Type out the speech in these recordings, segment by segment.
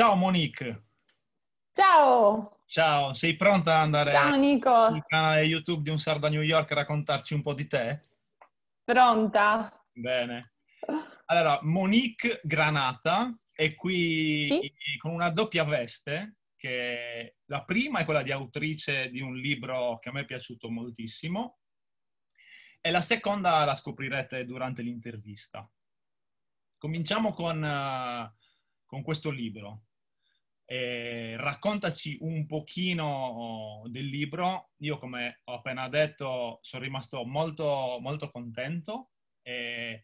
Ciao Monique. Ciao. Ciao, sei pronta ad andare Ciao, Nico. sul canale YouTube di Un Sardo a New York a raccontarci un po' di te? Pronta. Bene. Allora, Monique Granata è qui sì? con una doppia veste, che la prima è quella di autrice di un libro che a me è piaciuto moltissimo e la seconda la scoprirete durante l'intervista. Cominciamo con, eh, con questo libro. Eh, raccontaci un pochino del libro. Io, come ho appena detto, sono rimasto molto, molto contento. Eh,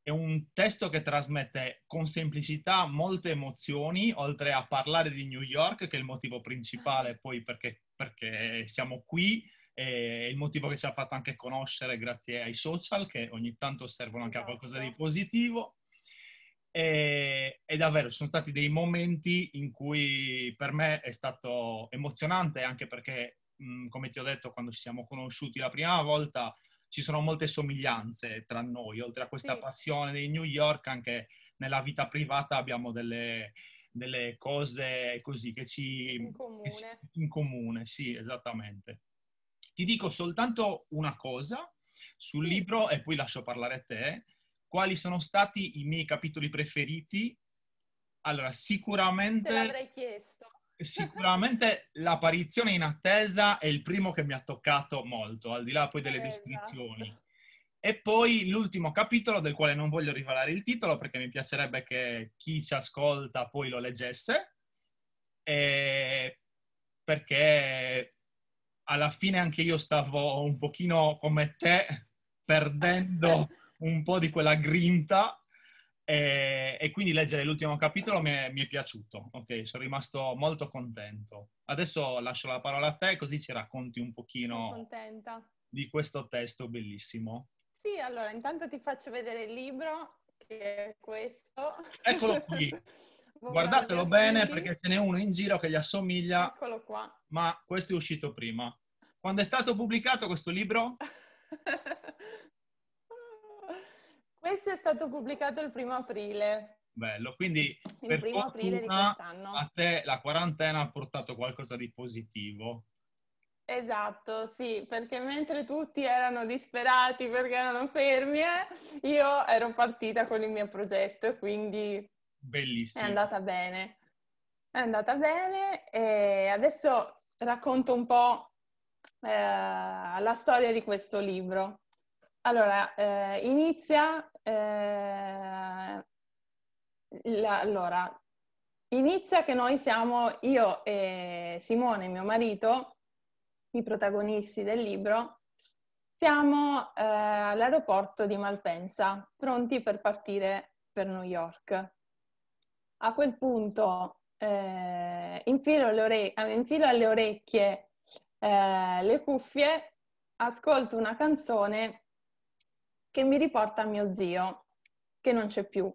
è un testo che trasmette con semplicità molte emozioni, oltre a parlare di New York, che è il motivo principale poi perché, perché siamo qui, eh, il motivo che ci ha fatto anche conoscere grazie ai social, che ogni tanto servono anche a qualcosa di esatto. positivo. E, e, davvero ci sono stati dei momenti in cui per me è stato emozionante, anche perché, mh, come ti ho detto, quando ci siamo conosciuti la prima volta ci sono molte somiglianze tra noi, oltre a questa sì. passione dei New York, anche nella vita privata abbiamo delle, delle cose così che ci... In comune. Ci, in comune, sì, esattamente. Ti dico soltanto una cosa sul libro e poi lascio parlare a te quali sono stati i miei capitoli preferiti? Allora, sicuramente... Te l'avrei chiesto. Sicuramente l'apparizione in attesa è il primo che mi ha toccato molto, al di là poi delle eh, esatto. descrizioni. E poi l'ultimo capitolo, del quale non voglio rivelare il titolo perché mi piacerebbe che chi ci ascolta poi lo leggesse, perché alla fine anche io stavo un pochino come te perdendo un po' di quella grinta e, e quindi leggere l'ultimo capitolo mi è, mi è, piaciuto, ok? Sono rimasto molto contento. Adesso lascio la parola a te così ci racconti un pochino di questo testo bellissimo. Sì, allora intanto ti faccio vedere il libro che è questo. Eccolo qui. Guardatelo bene perché ce n'è uno in giro che gli assomiglia. Eccolo qua. Ma questo è uscito prima. Quando è stato pubblicato questo libro? Questo è stato pubblicato il primo aprile. Bello, quindi il per primo aprile di quest'anno. a te la quarantena ha portato qualcosa di positivo. Esatto, sì, perché mentre tutti erano disperati perché erano fermi, eh, io ero partita con il mio progetto, quindi Bellissimo. è andata bene. È andata bene e adesso racconto un po' eh, la storia di questo libro. Allora, eh, inizia eh, la, allora, inizia che noi siamo io e Simone, mio marito, i protagonisti del libro, siamo eh, all'aeroporto di Malpensa, pronti per partire per New York. A quel punto eh, infilo, ore- infilo, alle orecchie eh, le cuffie, ascolto una canzone che mi riporta a mio zio, che non c'è più,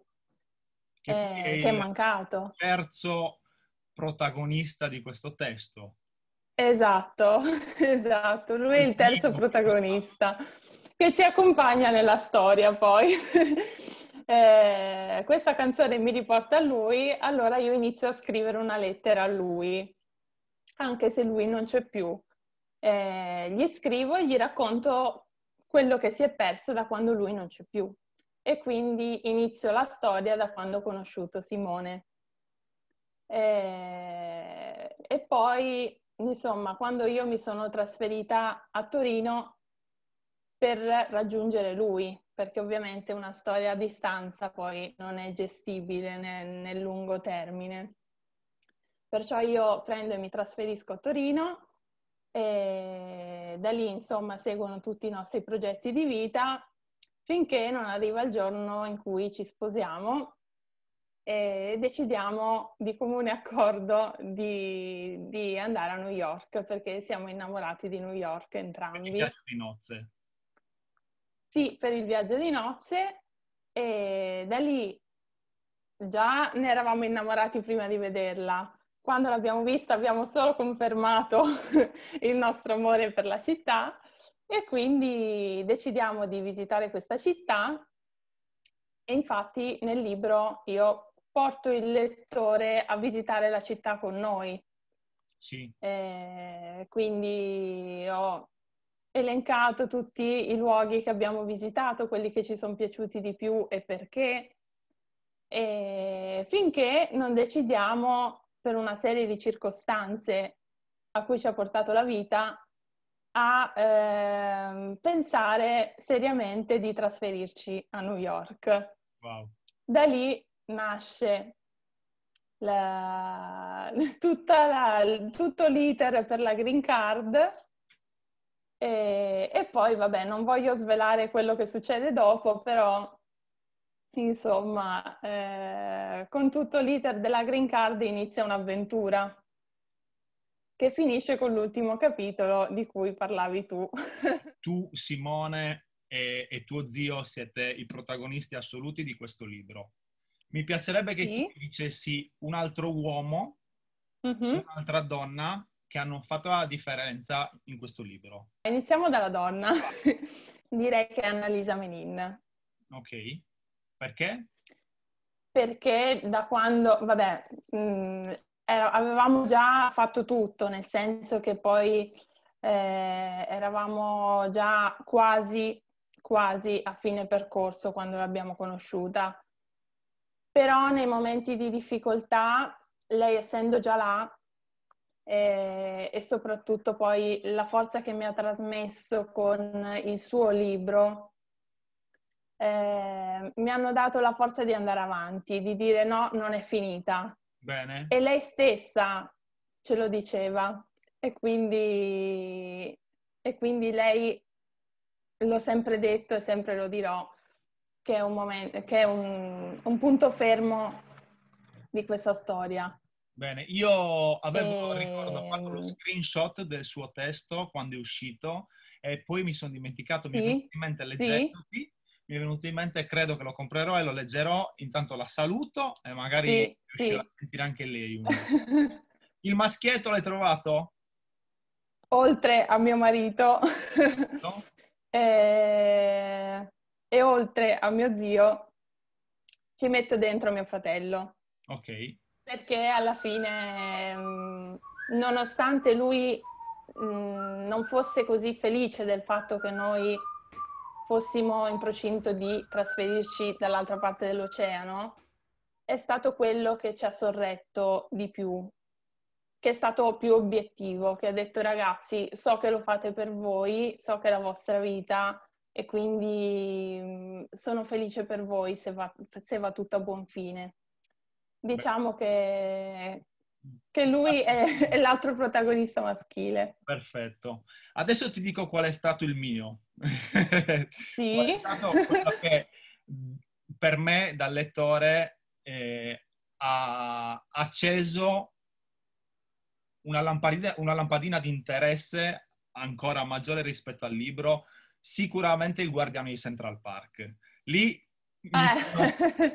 che, eh, è, che è mancato. Terzo protagonista di questo testo. Esatto, esatto, lui è il terzo protagonista che ci accompagna nella storia poi. eh, questa canzone mi riporta a lui, allora io inizio a scrivere una lettera a lui, anche se lui non c'è più. Eh, gli scrivo e gli racconto quello che si è perso da quando lui non c'è più. E quindi inizio la storia da quando ho conosciuto Simone. E, e poi, insomma, quando io mi sono trasferita a Torino per raggiungere lui, perché ovviamente una storia a distanza poi non è gestibile nel, nel lungo termine. Perciò io prendo e mi trasferisco a Torino e da lì insomma seguono tutti i nostri progetti di vita finché non arriva il giorno in cui ci sposiamo e decidiamo di comune accordo di, di andare a New York perché siamo innamorati di New York entrambi. Per il viaggio di nozze. Sì, per il viaggio di nozze e da lì già ne eravamo innamorati prima di vederla quando l'abbiamo vista abbiamo solo confermato il nostro amore per la città e quindi decidiamo di visitare questa città e infatti nel libro io porto il lettore a visitare la città con noi. Sì. Eh, quindi ho elencato tutti i luoghi che abbiamo visitato, quelli che ci sono piaciuti di più e perché, e finché non decidiamo per una serie di circostanze a cui ci ha portato la vita, a eh, pensare seriamente di trasferirci a New York. Wow. Da lì nasce la, la, tutto l'iter per la green card e, e, poi, vabbè, non voglio svelare quello che succede dopo, però Insomma, eh, con tutto l'iter della green card inizia un'avventura che finisce con l'ultimo capitolo di cui parlavi tu. tu, Simone e, e, tuo zio siete i protagonisti assoluti di questo libro. Mi piacerebbe che sì. tu dicessi un altro uomo, uh-huh. un'altra donna che hanno fatto la differenza in questo libro. Iniziamo dalla donna. Direi che è Annalisa Menin. Ok. Perché? Perché da quando, vabbè, mh, mm, era, avevamo già fatto tutto, nel senso che poi eh, eravamo già quasi, quasi a fine percorso quando l'abbiamo conosciuta. Però nei momenti di difficoltà, lei essendo già là, eh, e soprattutto poi la forza che mi ha trasmesso con il suo libro, eh, mi hanno dato la forza di andare avanti, di dire no, non è finita. Bene. E lei stessa ce lo diceva e quindi, e quindi lei l'ho sempre detto e sempre lo dirò che è un, momento, che è un, un punto fermo di questa storia. Bene, io avevo, e... ricordo, fatto lo screenshot del suo testo quando è uscito e poi mi sono dimenticato, sì? mi è venuto in mente leggendoti. Sì? mi è venuto in mente, credo che lo comprerò e lo leggerò, intanto la saluto e magari sì, riuscirà sì. a sentire anche lei. Il maschietto l'hai trovato? Oltre a mio marito no? e... Eh, e oltre a mio zio ci metto dentro mio fratello. Ok. Perché alla fine, mm, nonostante lui mm, non fosse così felice del fatto che noi fossimo in procinto di trasferirci dall'altra parte dell'oceano, è stato quello che ci ha sorretto di più, che è stato più obiettivo, che ha detto ragazzi, so che lo fate per voi, so che è la vostra vita e quindi mm, sono felice per voi se va, se va tutto a buon fine. Diciamo che che lui è, è, l'altro protagonista maschile. Perfetto. Adesso ti dico qual è stato il mio. Sì. qual è stato quello che per me, da lettore, eh, ha acceso una lampadina, una lampadina di interesse ancora maggiore rispetto al libro, sicuramente il Guardiano di Central Park. Lì eh.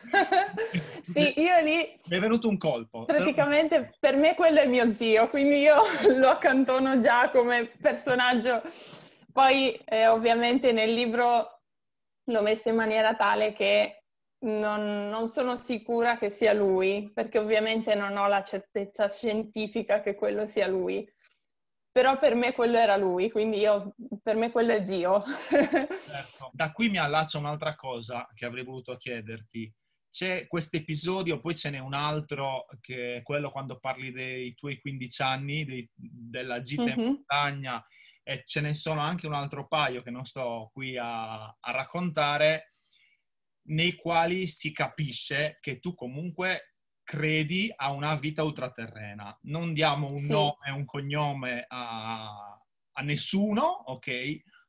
sì, io lì... Mi è venuto un colpo. Praticamente per me quello è mio zio, quindi io lo accantono già come personaggio. Poi eh, ovviamente nel libro l'ho messo in maniera tale che non, non, sono sicura che sia lui, perché ovviamente non ho la certezza scientifica che quello sia lui però per me quello era lui, quindi io, per me quello è Dio. certo. Da qui mi allaccio un'altra cosa che avrei voluto chiederti. C'è questo episodio, poi ce n'è un altro, che è quello quando parli dei tuoi 15 anni, dei, della gita mm-hmm. in mhm. montagna, e ce ne sono anche un altro paio che non sto qui a, a raccontare, nei quali si capisce che tu comunque credi a una vita ultraterrena. Non diamo un sì. nome, un cognome a, a nessuno, ok?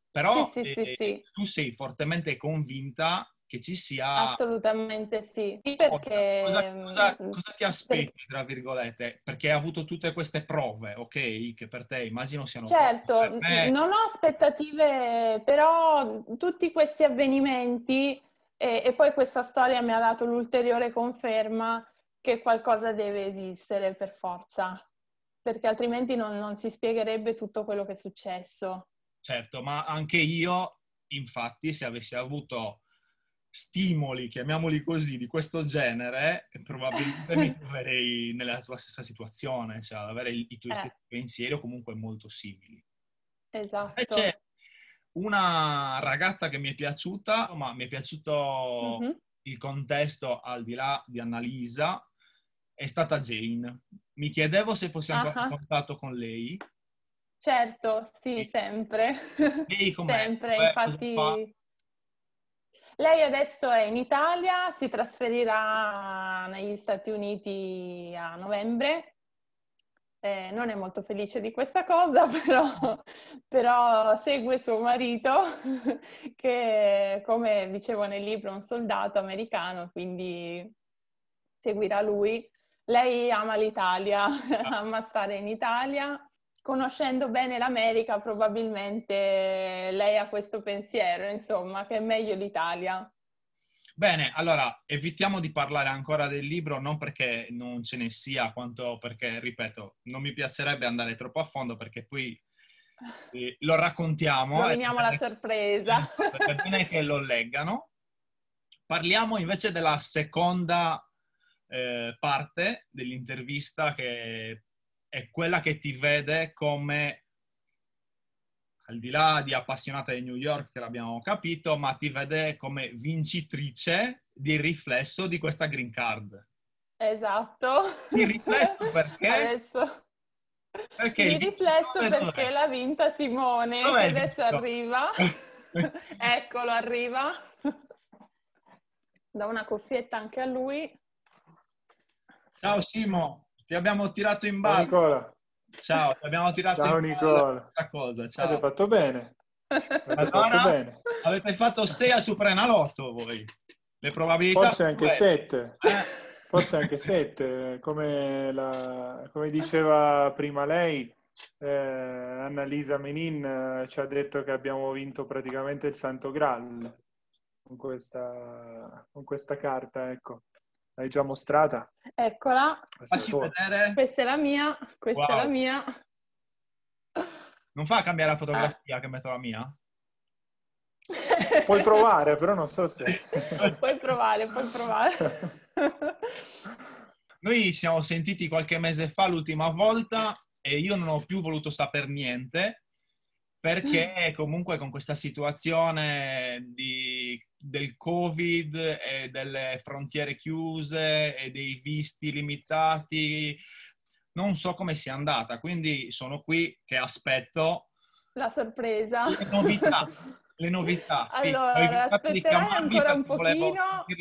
Però sì, sì, eh, tu sei fortemente convinta che ci sia... Assolutamente sì. perché... Cosa, cosa, mm, cosa ti aspetti, tra virgolette? Perché hai avuto tutte queste prove, ok? Che per te immagino siano... Certo, me... non ho aspettative, però mm, tutti questi avvenimenti... E, e, poi questa storia mi ha dato l'ulteriore conferma che qualcosa deve esistere per forza, perché altrimenti non, non si spiegherebbe tutto quello che è successo. Certo, ma anche io, infatti, se avessi avuto stimoli, chiamiamoli così, di questo genere, probabilmente mi troverei nella tua stessa situazione, cioè avere i tuoi eh. stessi pensieri o comunque molto simili. Esatto. c'è una ragazza che mi è piaciuta, ma mi è piaciuto mm-hmm. il contesto al di là di Annalisa, è stata Jane. Mi chiedevo se fossi ancora in ah, ah. contatto con lei. Certo, sì, e... sempre. Lei com'è? Sempre, Beh, infatti... Lei adesso è in Italia, si trasferirà negli Stati Uniti a novembre. Eh, non è molto felice di questa cosa, però, però segue suo marito, che come dicevo nel libro è un soldato americano, quindi seguirà lui lei ama l'Italia, ah. ama stare in Italia. Conoscendo bene l'America, probabilmente lei ha questo pensiero, insomma, che è meglio l'Italia. Bene, allora evitiamo di parlare ancora del libro, non perché non ce ne sia, quanto perché, ripeto, non mi piacerebbe andare troppo a fondo perché poi eh, lo raccontiamo. Roviniamo la eh, sorpresa. È bene che lo leggano. Parliamo invece della seconda eh, parte dell'intervista che è quella che ti vede come, al di là di appassionata di New York, che l'abbiamo capito, ma ti vede come vincitrice di riflesso di questa green card. Esatto. Di riflesso perché... Adesso... Perché di riflesso perché dov'è? l'ha vinta Simone dov'è e adesso arriva. Eccolo, arriva. Da una cuffietta anche a lui. Ciao Simo, ti abbiamo tirato in ballo. Nicola. Ciao, ti abbiamo tirato Ciao, in Nicola. cosa. Ciao. Avete fatto bene. Avete allora, fatto bene. Avete fatto 6 al Supernalotto voi. Le probabilità... Forse anche 7. Eh? Forse anche 7. Come, come diceva prima lei, eh, Annalisa Menin eh, ci ha detto che abbiamo vinto praticamente il Santo Graal con questa, con questa carta, ecco. L'hai già mostrata? Eccola. Questa Facci è vedere. Questa è la mia, questa wow. è la mia. Non fa cambiare la fotografia ah. che metto la mia? Puoi provare, però non so se... puoi provare, puoi provare. Noi ci siamo sentiti qualche mese fa l'ultima volta e io non ho più voluto sapere niente perché comunque con questa situazione di del Covid e delle frontiere chiuse e dei visti limitati. Non so come sia andata, quindi sono qui che aspetto la sorpresa. Le novità. le novità. Allora, sì. aspetterai ancora un pochino.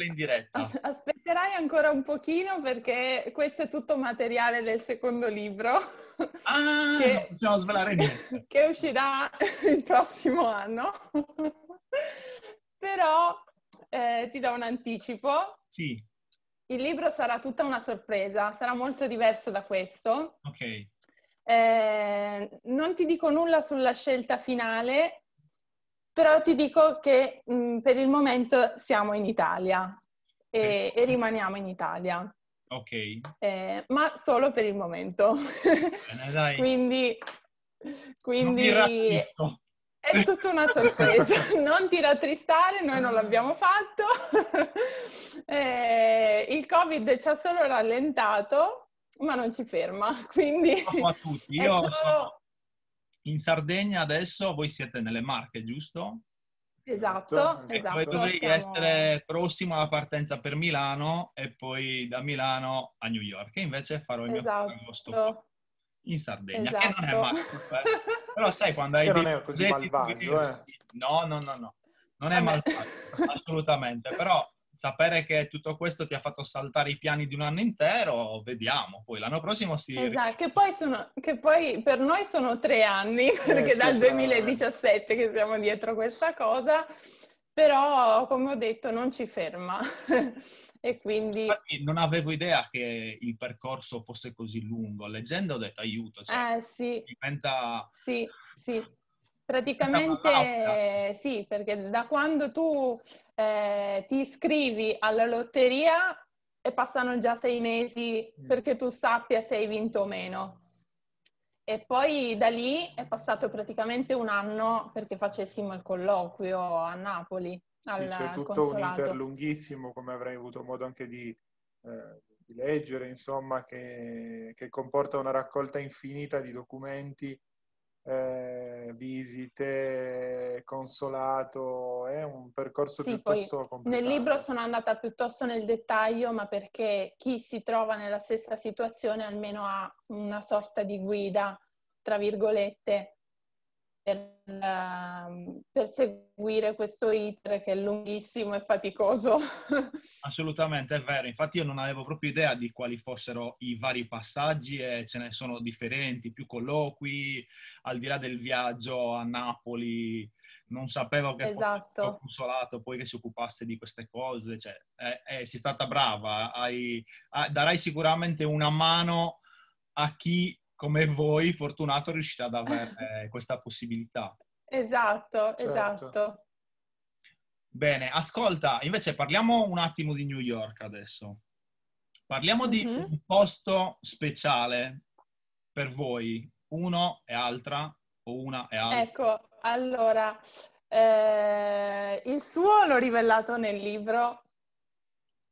In diretta. Aspetterai ancora un pochino perché questo è tutto materiale del secondo libro. Ah, che, non svelare niente. Che uscirà il prossimo anno però eh, ti do un anticipo. Sì. Il libro sarà tutta una sorpresa, sarà molto diverso da questo. Ok. Eh, non ti dico nulla sulla scelta finale, però ti dico che mh, mm, per il momento siamo in Italia e, okay. e rimaniamo in Italia. Ok. Eh, ma solo per il momento. Bene, dai. quindi... quindi... Non è tutta una sorpresa. Non ti rattristare, noi non l'abbiamo fatto. Eh, il Covid ci ha solo rallentato, ma non ci ferma. Quindi... Ciao a tutti. Io solo... sono in Sardegna adesso, voi siete nelle Marche, giusto? Esatto, esatto. esatto dovrei siamo... essere prossimo alla partenza per Milano e poi da Milano a New York. E invece farò il esatto. mio agosto in Sardegna, esatto. che non è esatto. malvagio. Eh. Però sai quando hai... Che non è così malvagio, eh. No, no, no, no. Non è malvagio, assolutamente. Però sapere che tutto questo ti ha fatto saltare i piani di un anno intero, vediamo. Poi l'anno prossimo si... Esatto, che poi, sono, che poi per noi sono tre anni, eh, perché eh, dal 2017 che siamo dietro questa cosa, però come ho detto non ci ferma. E quindi... Infatti non avevo idea che il percorso fosse così lungo. Leggendo ho detto aiuto, cioè, eh, sì. diventa... Sì, sì. Praticamente sì, perché da quando tu eh, ti iscrivi alla lotteria e passano già sei mesi mm. perché tu sappia se hai vinto o meno. E poi da lì è passato praticamente un anno perché facessimo il colloquio a Napoli. Sì, c'è tutto consolato. un inter lunghissimo, come avrei avuto modo anche di, eh, di leggere, insomma, che, che, comporta una raccolta infinita di documenti, eh, visite, consolato, è eh, un percorso sì, piuttosto complicato. Nel libro sono andata piuttosto nel dettaglio, ma perché chi si trova nella stessa situazione almeno ha una sorta di guida, tra virgolette, per per seguire questo iter che è lunghissimo e faticoso. Assolutamente, è vero. Infatti io non avevo proprio idea di quali fossero i vari passaggi e ce ne sono differenti, più colloqui, al di là del viaggio a Napoli, non sapevo che esatto. fosse consolato poi che si occupasse di queste cose, cioè, eh, eh, sei stata brava, hai, darai sicuramente una mano a chi come voi, fortunato, riuscite ad avere questa possibilità. Esatto, certo. esatto. Bene, ascolta, invece parliamo un attimo di New York adesso. Parliamo di mm-hmm. un posto speciale per voi, uno e altra o una e altra. Ecco, allora, eh, il suo l'ho rivelato nel libro,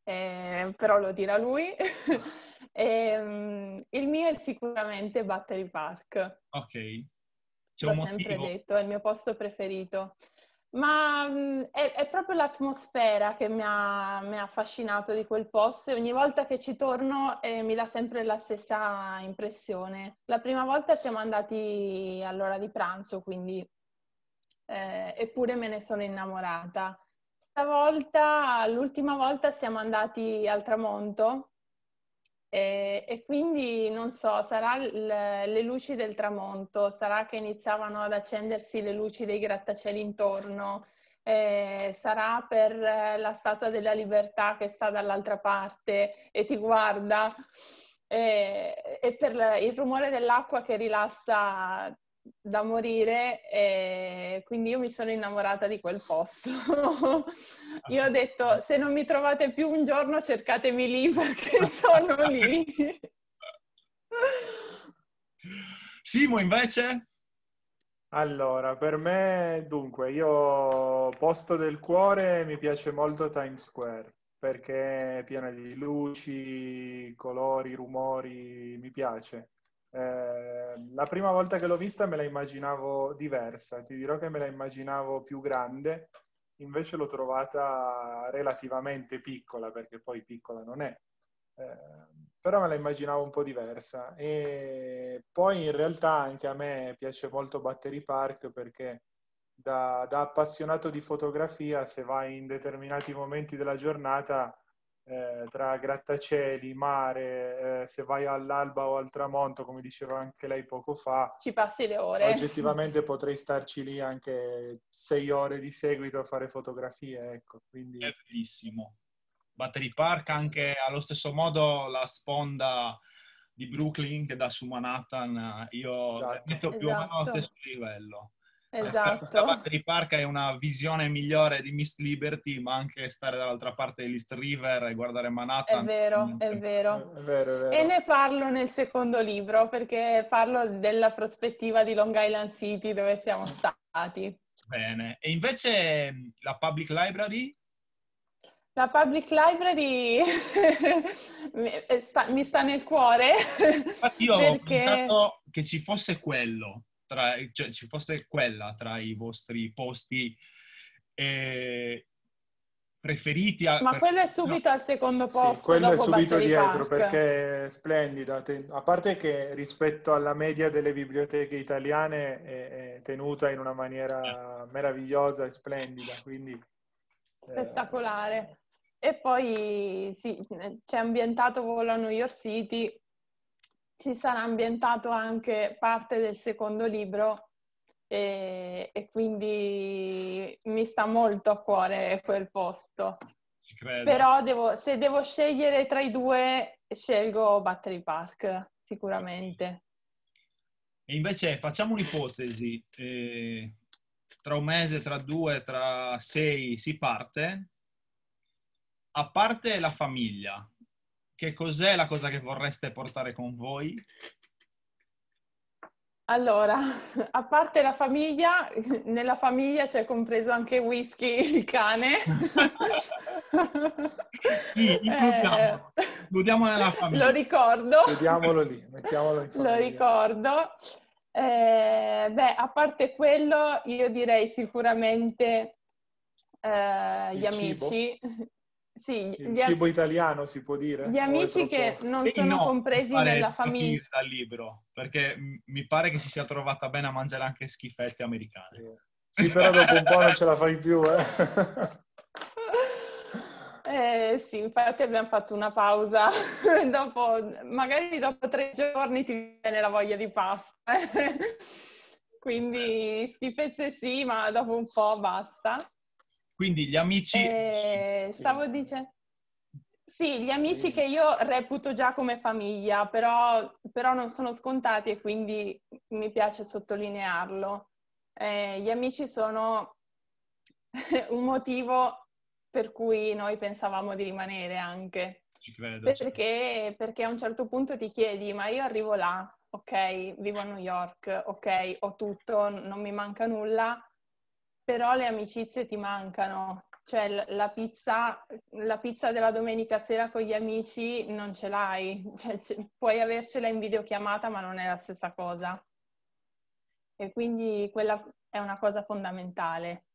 eh, però lo dirà lui. E, ehm, il mio è sicuramente Battery Park. Ok. L'ho sempre detto, è il mio posto preferito. Ma mh, mm, è, è, proprio l'atmosfera che mi ha, mi ha, affascinato di quel posto e ogni volta che ci torno eh, mi dà sempre la stessa impressione. La prima volta siamo andati all'ora di pranzo, quindi eh, eppure me ne sono innamorata. Stavolta, l'ultima volta siamo andati al tramonto e, e, quindi non so, sarà l, le luci del tramonto, sarà che iniziavano ad accendersi le luci dei grattacieli intorno, eh, sarà per eh, la statua della libertà che sta dall'altra parte e ti guarda, eh, e per il rumore dell'acqua che rilassa da morire e quindi io mi sono innamorata di quel posto. io ho detto se non mi trovate più un giorno cercatemi lì perché sono lì. Simo invece? Allora, per me, dunque, io posto del cuore mi piace molto Times Square perché è piena di luci, colori, rumori, mi piace. Eh, la prima volta che l'ho vista me la immaginavo diversa, ti dirò che me la immaginavo più grande, invece l'ho trovata relativamente piccola, perché poi piccola non è, eh, però me la immaginavo un po' diversa. E poi in realtà anche a me piace molto Battery Park perché da, da appassionato di fotografia, se vai in determinati momenti della giornata, eh, tra grattacieli, mare, eh, se vai all'alba o al tramonto, come diceva anche lei poco fa. Ci passi le ore. Oggettivamente potrei starci lì anche sei ore di seguito a fare fotografie, ecco. Quindi... È bellissimo. Battery Park anche allo stesso modo la sponda di Brooklyn che da su Manhattan eh, io esatto. metto più esatto. o meno allo esatto. stesso livello. Esatto. La parte di Park è una visione migliore di Miss Liberty, ma anche stare dall'altra parte dell'East River e guardare Manhattan. È vero, è vero. È vero, è vero. E ne parlo nel secondo libro, perché parlo della prospettiva di Long Island City dove siamo stati. Bene. E invece mm, la Public Library? La Public Library mi, eh, sta, mi, sta, nel cuore. Infatti io perché... ho pensato che ci fosse quello tra, cioè, ci fosse quella tra i vostri posti eh, preferiti. A... Ma quello è subito no. al secondo posto. Sì, quello è subito Battery dietro Park. perché è splendida. A parte che rispetto alla media delle biblioteche italiane è, tenuta in una maniera eh. meravigliosa e splendida. Quindi, eh, Spettacolare. Eh... E poi sì, c'è ambientato con la New York City, ci sarà ambientato anche parte del secondo libro e, e quindi mi sta molto a cuore quel posto. Però devo, se devo scegliere tra i due, scelgo Battery Park, sicuramente. E invece facciamo un'ipotesi. Eh, tra un mese, tra due, tra sei si parte. A parte la famiglia, che cos'è la cosa che vorreste portare con voi? Allora, a parte la famiglia, nella famiglia c'è compreso anche Whisky, il cane. sì, includiamo. Eh, nella famiglia. Lo ricordo. Vediamolo lì, mettiamolo in famiglia. Lo ricordo. Eh, beh, a parte quello, io direi sicuramente eh, gli il amici, sì, il gli, cibo italiano si può dire. Gli amici che non sono no, compresi nella famiglia. dal libro, perché mi pare che si sia trovata bene a mangiare anche schifezze americane. Sì, sì però dopo un po' non ce la fai più, eh. Eh, sì, infatti abbiamo fatto una pausa. dopo, magari dopo tre giorni ti viene la voglia di pasta. Quindi schifezze sì, ma dopo un po' basta. Quindi gli amici... Eh, stavo dicendo... Sì, gli amici che io reputo già come famiglia, però, però non sono scontati e quindi mi piace sottolinearlo. Eh, gli amici sono un motivo per cui noi pensavamo di rimanere anche. Credo, perché, perché a un certo punto ti chiedi, ma io arrivo là, ok, vivo a New York, ok, ho tutto, non mi manca nulla, però le amicizie ti mancano. Cioè la pizza, la pizza della domenica sera con gli amici non ce l'hai, cioè, c- puoi avercela in videochiamata ma non è la stessa cosa. E quindi quella è una cosa fondamentale.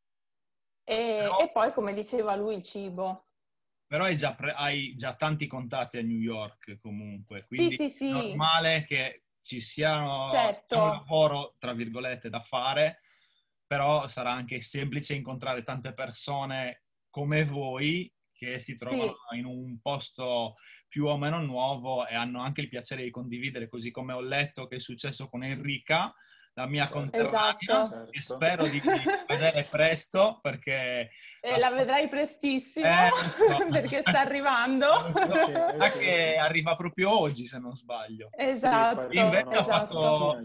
E, però, e poi come diceva lui il cibo. Però hai già, pre- hai già tanti contatti a New York comunque, quindi sì, sì, sì. è normale che ci siano certo. un lavoro, tra virgolette, da fare però sarà anche semplice incontrare tante persone come voi che si trovano sì. in un posto più o meno nuovo e hanno anche il piacere di condividere, così come ho letto che è successo con Enrica, la mia certo. conterranea, esatto. e certo. spero di, di vedere presto perché... E la vedrai prestissimo, eh, so. perché sta arrivando. sì, sì, sì. arriva proprio oggi, se non sbaglio. Esatto. Invece esatto. ho fatto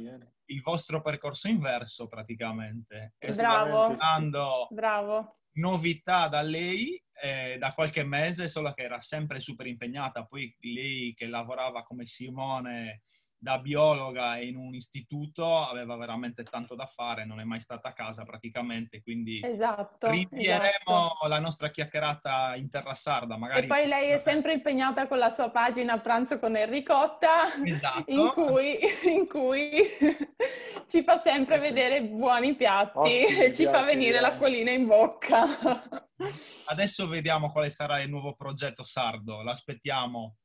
il vostro percorso inverso praticamente. Bravo. Dando Bravo. novità da lei eh, da qualche mese, solo che era sempre super impegnata. Poi lei che lavorava come Simone da biologa in un istituto aveva veramente tanto da fare, non è mai stata a casa praticamente, quindi esatto, rinvieremo esatto. la nostra chiacchierata in terra sarda magari. E poi lei è sempre impegnata con la sua pagina Pranzo con Enricotta, esatto. in cui, in cui ci fa sempre esatto. vedere buoni piatti Ottimi oh e ci piatti, fa venire l'acquolina in bocca. Adesso vediamo quale sarà il nuovo progetto sardo, l'aspettiamo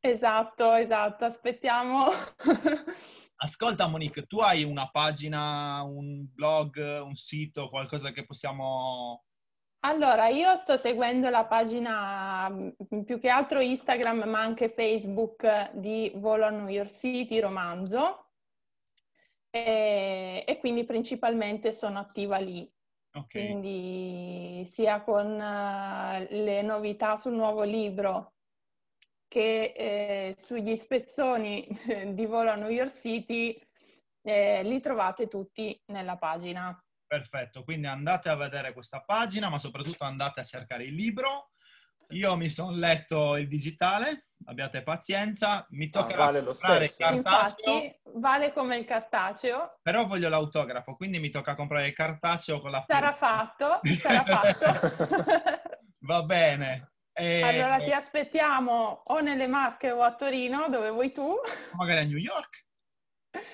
Esatto, esatto, aspettiamo. Ascolta Monique, tu hai una pagina, un blog, un sito, qualcosa che possiamo... Allora, io sto seguendo la pagina mm, più che altro Instagram, ma anche Facebook di Volo a New York City, romanzo, e, e quindi principalmente sono attiva lì. Okay. Quindi sia con eh, le novità sul nuovo libro che eh, sugli spezzoni di volo a New York City eh, li trovate tutti nella pagina. Perfetto, quindi andate a vedere questa pagina, ma soprattutto andate a cercare il libro. Io mi sono letto il digitale, abbiate pazienza, mi tocca ah, vale lo stesso. cartaceo. Infatti, vale come il cartaceo. Però voglio l'autografo, quindi mi tocca comprare il cartaceo con la foto. Sarà fatto, sarà fatto. Va bene. Eh, allora ti aspettiamo o nelle Marche o a Torino, dove vuoi tu. Magari a New York.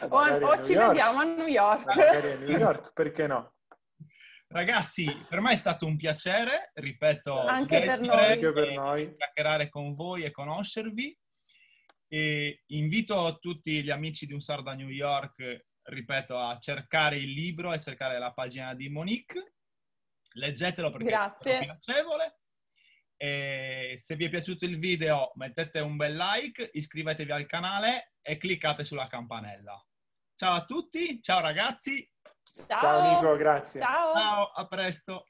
o, o New York. ci vediamo a New York. Magari a New York, perché no? Ragazzi, per me è stato un piacere, ripeto, anche per noi, anche per noi. chiacchierare con voi e conoscervi. E invito tutti gli amici di Un Sardo a New York, ripeto, a cercare il libro e cercare la pagina di Monique. Leggetelo perché Grazie. è piacevole. E se vi è piaciuto il video mettete un bel like, iscrivetevi al canale e cliccate sulla campanella. Ciao a tutti, ciao ragazzi. Ciao, ciao Nico, grazie. Ciao, ciao a presto.